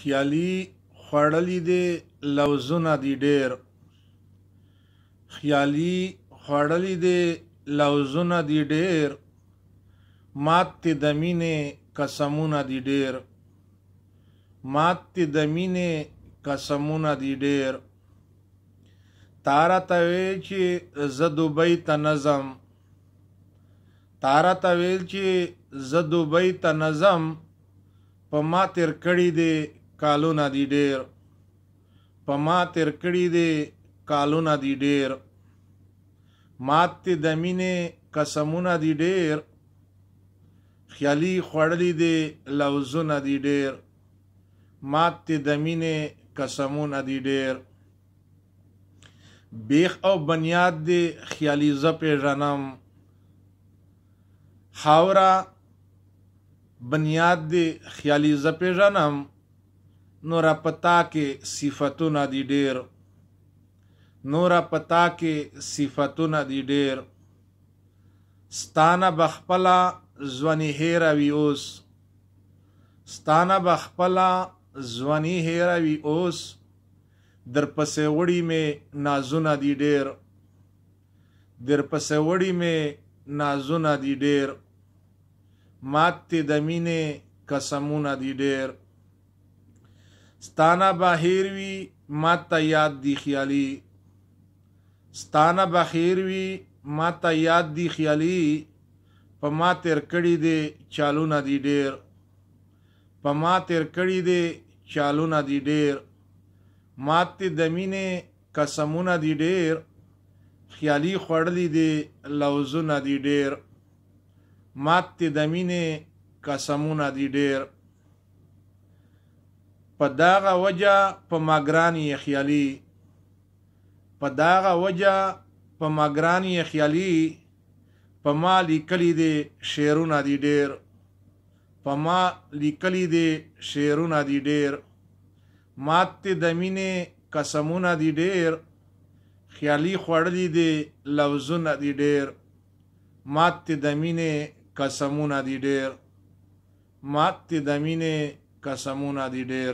خیالي خوړلې دي لوزونه دي ډېر خیالي خوړلې دي لوزونه دي ډېر مات د مینې قسمونه دي ډېر مات د مینې قسمونه دي ډېر تارا ته ویل چې زه دوبۍ ته نظم تارا ته ویل چې زه دوبۍ ته نظم په ما تیر کړی دی کالونه دی ډیر په ما تیر کړي دی کالونه دی ډیر مات د مینې قسمونه دی ډیر خیالي خوړلې دی لوزونه دی ډیر مات د مینې قسمونه دی ډیر بیخ او بنیاد دی خیالي زپې جنم خاورا بنیاد دی خیالي زپې جنم نو را پتا کې صفاتونه دي ډېر نو را پتا کې صفاتونه دي ډېر ستانه بخپلا ځواني هېروي اوس ستانه بخپلا ځواني هېروي اوس در پسې وړي مې نازونه دي ډېر در پسې وړي مې نازونه دي ډېر مات د مینې قسمونه دي ډېر ستانه بهیر وی ماته یاد دی خیالي ستانه بخیر وی ما ته یاد دی خیالي په ما تیر کړي دي چالونه دی ډېر په ما تیر کړي دي چالونه دی ډېر ماته دمینه قسمونه دی ډېر خیالي خړلې دي لوزونه دی ډېر ماته دمینه قسمونه دی ډېر په داغه وجه په ماګران یې خیالي په داغه وجه په ماګران یې خیالي په ما لیکلی دی شعرونه دی ډیر په ما لیکلی دی شعرونه دی ډیر ماته د مینې قسمونه دی ډیر خیالي خوړلی دی لفظونه دی ډیر ماته د مینې قسمونه دی ډیر ماته د مینې قسمونه دي ډیر